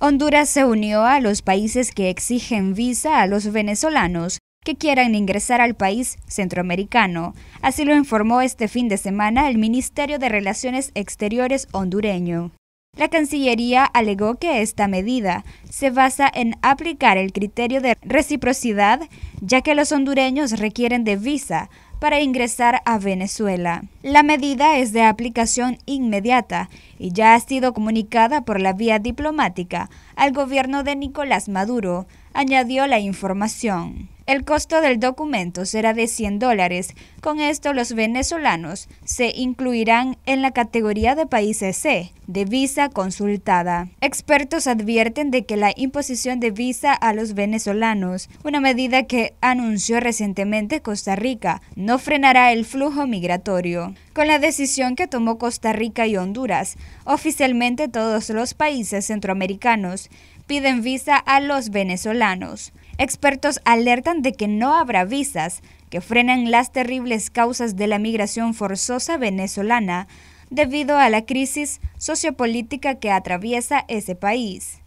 Honduras se unió a los países que exigen visa a los venezolanos que quieran ingresar al país centroamericano. Así lo informó este fin de semana el Ministerio de Relaciones Exteriores hondureño. La Cancillería alegó que esta medida se basa en aplicar el criterio de reciprocidad, ya que los hondureños requieren de visa para ingresar a Venezuela. La medida es de aplicación inmediata y ya ha sido comunicada por la vía diplomática al gobierno de Nicolás Maduro, añadió la información. El costo del documento será de 100 dólares. Con esto, los venezolanos se incluirán en la categoría de países C, de visa consultada. Expertos advierten de que la imposición de visa a los venezolanos, una medida que anunció recientemente Costa Rica, no frenará el flujo migratorio. Con la decisión que tomó Costa Rica y Honduras, oficialmente todos los países centroamericanos piden visa a los venezolanos. Expertos alertan de que no habrá visas que frenen las terribles causas de la migración forzosa venezolana debido a la crisis sociopolítica que atraviesa ese país.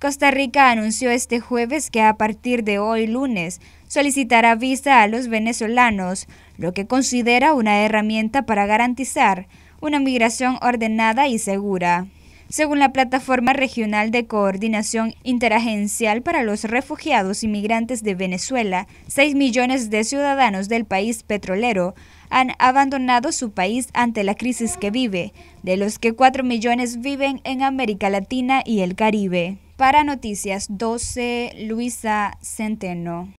Costa Rica anunció este jueves que a partir de hoy lunes solicitará visa a los venezolanos, lo que considera una herramienta para garantizar una migración ordenada y segura. Según la Plataforma Regional de Coordinación Interagencial para los Refugiados y Migrantes de Venezuela, 6 millones de ciudadanos del país petrolero han abandonado su país ante la crisis que vive, de los que 4 millones viven en América Latina y el Caribe. Para Noticias 12, Luisa Centeno.